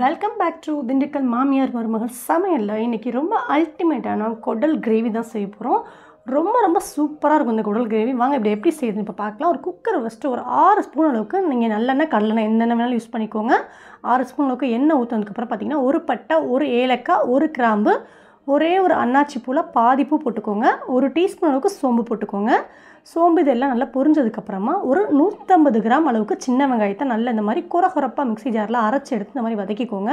welcome back to Dindigul மாமியார் மருமகள் சமையலில் இன்றைக்கி ரொம்ப அல்டிமேட்டான குடல் கிரேவி தான் செய்ய போகிறோம் ரொம்ப ரொம்ப சூப்பராக இருக்கும் இந்த குடல் கிரேவி வாங்க இப்படி எப்படி செய்யுது இப்போ பார்க்கலாம் ஒரு குக்கர் ஃபஸ்ட்டு ஒரு ஆறு ஸ்பூன் அளவுக்கு நீங்கள் நல்லெண்ணெய் கடலெண்ணெய் என்னென்ன வேணாலும் யூஸ் பண்ணிக்கோங்க ஆறு ஸ்பூன் அளவுக்கு எண்ணெய் ஊற்றுனதுக்கப்புறம் பார்த்திங்கன்னா ஒரு பட்டை ஒரு ஏலக்காய் ஒரு கிராம்பு ஒரே ஒரு அன்னாச்சி பூவில் பாதிப்பு போட்டுக்கோங்க ஒரு டீஸ்பூன் அளவுக்கு சோம்பு போட்டுக்கோங்க சோம்பு இதெல்லாம் நல்லா பொரிஞ்சதுக்கப்புறமா ஒரு நூற்றம்பது கிராம் அளவுக்கு சின்ன வெங்காயத்தை நல்லா இந்த மாதிரி குற குறப்பாக மிக்சி ஜாரில் அரைச்சி எடுத்து இந்த மாதிரி வதக்கிக்கோங்க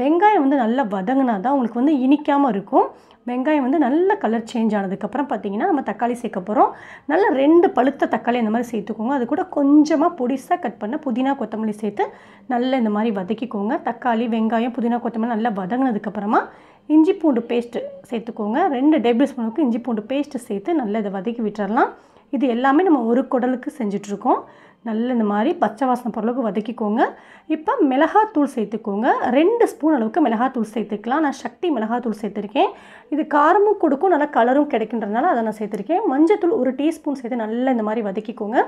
வெங்காயம் வந்து நல்லா வதங்கினா தான் உங்களுக்கு வந்து இனிக்காமல் இருக்கும் வெங்காயம் வந்து நல்ல கலர் சேஞ்ச் ஆனதுக்கப்புறம் பார்த்தீங்கன்னா நம்ம தக்காளி சேர்க்க போகிறோம் நல்லா ரெண்டு பழுத்த தக்காளி இந்த மாதிரி சேர்த்துக்கோங்க அது கூட கொஞ்சமாக பொடிசாக கட் பண்ண புதினா கொத்தமல்லி சேர்த்து நல்லா இந்த மாதிரி வதக்கிக்கோங்க தக்காளி வெங்காயம் புதினா கொத்தமல்லி நல்லா வதங்கினதுக்கப்புறமா இஞ்சி பூண்டு பேஸ்ட்டு சேர்த்துக்கோங்க ரெண்டு டேபிள் ஸ்பூனுக்கு இஞ்சி பூண்டு பேஸ்ட்டு சேர்த்து நல்லா இதை வதக்கி விட்டுறலாம் இது எல்லாமே நம்ம ஒரு குடலுக்கு செஞ்சிட்ருக்கோம் நல்ல இந்த மாதிரி பச்சை வாசனை பொருளுக்கு வதக்கிக்கோங்க இப்போ மிளகாத்தூள் சேர்த்துக்கோங்க ரெண்டு ஸ்பூன் அளவுக்கு மிளகாத்தூள் சேர்த்துக்கலாம் நான் சக்தி மிளகாத்தூள் சேர்த்துருக்கேன் இது காரமும் கொடுக்கும் நல்லா கலரும் கிடைக்கின்றதுனால அதை நான் சேர்த்துருக்கேன் மஞ்சத்தூள் ஒரு டீஸ்பூன் சேர்த்து நல்லா இந்த மாதிரி வதக்கிக்கோங்க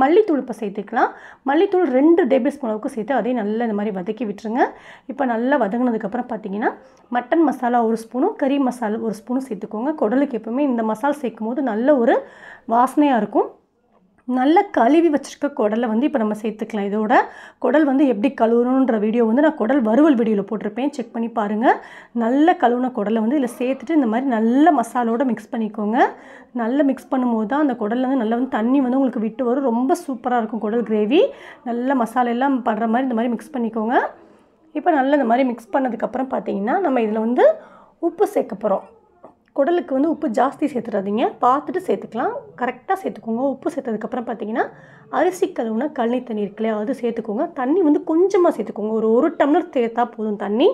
மல்லித்தூள் இப்போ சேர்த்துக்கலாம் மல்லித்தூள் ரெண்டு டேபிள் ஸ்பூன் அளவுக்கு சேர்த்து அதையும் நல்லா இந்த மாதிரி வதக்கி விட்டுருங்க இப்போ நல்லா வதங்கினதுக்கப்புறம் பார்த்தீங்கன்னா மட்டன் மசாலா ஒரு ஸ்பூனும் கறி மசாலா ஒரு ஸ்பூனும் சேர்த்துக்கோங்க குடலுக்கு எப்போவுமே இந்த மசாலா சேர்க்கும் போது நல்ல ஒரு வாசனையாக இருக்கும் நல்லா கழுவி வச்சுருக்க குடலை வந்து இப்போ நம்ம சேர்த்துக்கலாம் இதோட குடல் வந்து எப்படி கழுவணுன்ற வீடியோ வந்து நான் குடல் வறுவல் வீடியோவில் போட்டிருப்பேன் செக் பண்ணி பாருங்கள் நல்ல கழுவுன குடலை வந்து இதில் சேர்த்துட்டு இந்த மாதிரி நல்ல மசாலோடு மிக்ஸ் பண்ணிக்கோங்க நல்லா மிக்ஸ் பண்ணும்போது தான் அந்த குடலில் வந்து நல்லா வந்து தண்ணி வந்து உங்களுக்கு விட்டு வரும் ரொம்ப சூப்பராக இருக்கும் குடல் கிரேவி நல்ல எல்லாம் பண்ணுற மாதிரி இந்த மாதிரி மிக்ஸ் பண்ணிக்கோங்க இப்போ நல்லா இந்த மாதிரி மிக்ஸ் பண்ணதுக்கப்புறம் பார்த்தீங்கன்னா நம்ம இதில் வந்து உப்பு சேர்க்க போகிறோம் குடலுக்கு வந்து உப்பு ஜாஸ்தி சேர்த்துடாதீங்க பார்த்துட்டு சேர்த்துக்கலாம் கரெக்டாக சேர்த்துக்கோங்க உப்பு சேர்த்ததுக்கப்புறம் பார்த்தீங்கன்னா அரிசி கழுவுனா கழனி தண்ணி இருக்குல்லையா அது சேர்த்துக்கோங்க தண்ணி வந்து கொஞ்சமாக சேர்த்துக்கோங்க ஒரு ஒரு டம்ளர் சேர்த்தா போதும் தண்ணி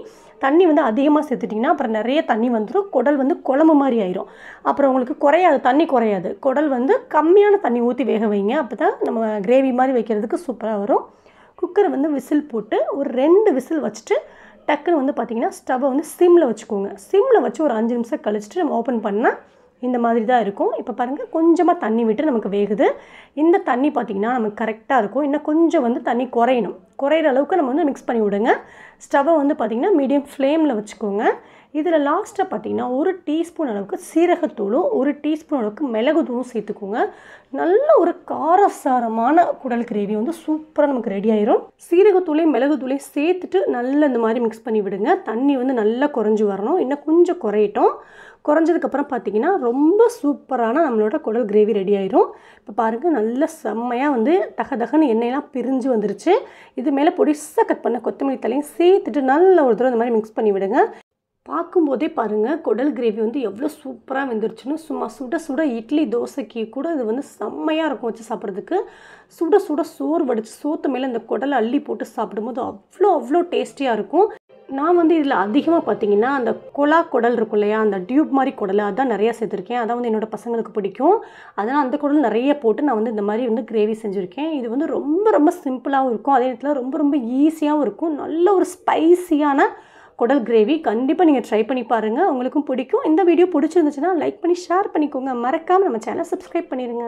தண்ணி வந்து அதிகமாக சேர்த்துட்டிங்கன்னா அப்புறம் நிறைய தண்ணி வந்துடும் குடல் வந்து குழம்பு மாதிரி ஆயிரும் அப்புறம் உங்களுக்கு குறையாது தண்ணி குறையாது குடல் வந்து கம்மியான தண்ணி ஊற்றி வேக வைங்க அப்போ தான் நம்ம கிரேவி மாதிரி வைக்கிறதுக்கு சூப்பராக வரும் குக்கரை வந்து விசில் போட்டு ஒரு ரெண்டு விசில் வச்சுட்டு டக்குன்னு வந்து பார்த்திங்கன்னா ஸ்டவ்வை வந்து சிம்மில் வச்சுக்கோங்க சிம்மில் வச்சு ஒரு அஞ்சு நிமிஷம் கழிச்சிட்டு நம்ம ஓப்பன் பண்ணால் இந்த மாதிரி தான் இருக்கும் இப்போ பாருங்கள் கொஞ்சமாக தண்ணி விட்டு நமக்கு வேகுது இந்த தண்ணி பார்த்திங்கன்னா நமக்கு கரெக்டாக இருக்கும் இன்னும் கொஞ்சம் வந்து தண்ணி குறையணும் குறையிற அளவுக்கு நம்ம வந்து மிக்ஸ் பண்ணி விடுங்க ஸ்டவ்வை வந்து பார்த்திங்கன்னா மீடியம் ஃப்ளேமில் வச்சுக்கோங்க இதில் லாஸ்ட்டாக பார்த்திங்கன்னா ஒரு டீஸ்பூன் அளவுக்கு சீரகத்தூளும் ஒரு டீஸ்பூன் அளவுக்கு மிளகுத்தூளும் சேர்த்துக்கோங்க நல்ல ஒரு காரசாரமான குடல் கிரேவி வந்து சூப்பராக நமக்கு ரெடி ஆயிரும் சீரகத்தூளையும் மிளகுத்தூளையும் சேர்த்துட்டு நல்லா இந்த மாதிரி மிக்ஸ் பண்ணி விடுங்க தண்ணி வந்து நல்லா குறைஞ்சி வரணும் இன்னும் கொஞ்சம் குறையட்டும் குறைஞ்சதுக்கப்புறம் பார்த்திங்கன்னா ரொம்ப சூப்பரான நம்மளோட குடல் கிரேவி ரெடி ஆயிரும் இப்போ பாருங்கள் நல்ல செம்மையாக வந்து தக தகன்னு எண்ணெயெல்லாம் பிரிஞ்சு வந்துருச்சு இது இது மேலே பொடிசாக கட் பண்ண கொத்தமல்லி தலையும் சேர்த்துட்டு நல்ல ஒரு தூரம் இந்த மாதிரி மிக்ஸ் பண்ணி விடுங்க பார்க்கும்போதே பாருங்கள் குடல் கிரேவி வந்து எவ்வளோ சூப்பராக வெந்துருச்சுன்னு சும்மா சுட சுட இட்லி தோசைக்கு கூட இது வந்து செம்மையாக இருக்கும் வச்சு சாப்பிட்றதுக்கு சுட சுட சோறு வடித்து சோத்த மேலே இந்த குடலை அள்ளி போட்டு சாப்பிடும்போது அவ்வளோ அவ்வளோ டேஸ்டியாக இருக்கும் நான் வந்து இதில் அதிகமாக பார்த்தீங்கன்னா அந்த குழா குடல் இருக்கும் இல்லையா அந்த டியூப் மாதிரி குடல் அதான் நிறையா சேர்த்துருக்கேன் அதான் வந்து என்னோடய பசங்களுக்கு பிடிக்கும் அதனால் அந்த குடல் நிறைய போட்டு நான் வந்து இந்த மாதிரி வந்து கிரேவி செஞ்சுருக்கேன் இது வந்து ரொம்ப ரொம்ப சிம்பிளாகவும் இருக்கும் அதே நேரத்தில் ரொம்ப ரொம்ப ஈஸியாகவும் இருக்கும் நல்ல ஒரு ஸ்பைசியான குடல் கிரேவி கண்டிப்பாக நீங்கள் ட்ரை பண்ணி பாருங்கள் உங்களுக்கும் பிடிக்கும் இந்த வீடியோ பிடிச்சிருந்துச்சுன்னா லைக் பண்ணி ஷேர் பண்ணிக்கோங்க மறக்காமல் நம்ம சேனல் சப்ஸ்கிரைப் பண்ணிடுங்க